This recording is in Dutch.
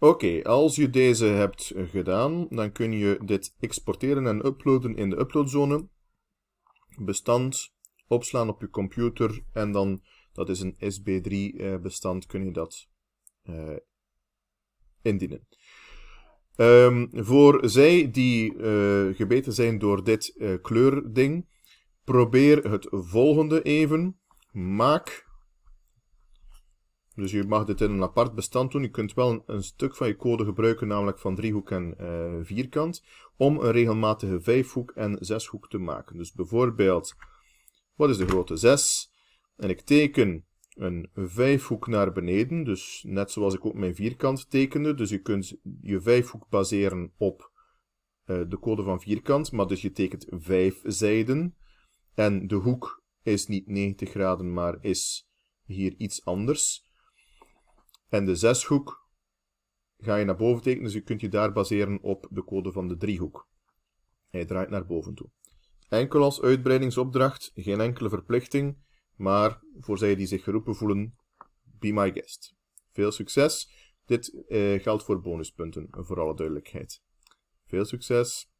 Oké, als je deze hebt eh, gedaan, dan kun je dit exporteren en uploaden in de uploadzone. Bestand, opslaan op je computer en dan, dat is een SB3 eh, bestand, kun je dat uh, indienen. Um, voor zij die uh, gebeten zijn door dit kleurding, probeer het volgende even. Maak dus je mag dit in een apart bestand doen. Je kunt wel een, stuk van je code gebruiken, namelijk van driehoek en eh, vierkant, om een regelmatige vijfhoek en zeshoek te maken. Dus bijvoorbeeld, wat is de grootte 6? En ik teken een vijfhoek naar beneden, dus net zoals ik ook mijn vierkant tekende. Dus je kunt je vijfhoek baseren op eh, de code van vierkant, maar dus je tekent vijf zijden. En de hoek is niet 90 graden, maar is hier iets anders. En de zeshoek ga je naar boven tekenen, dus je kunt je daar baseren op de code van de driehoek. Hij draait naar boven toe. Enkel als uitbreidingsopdracht, geen enkele verplichting, maar voor zij die zich geroepen voelen, be my guest. Veel succes. Dit eh, geldt voor bonuspunten, voor alle duidelijkheid. Veel succes.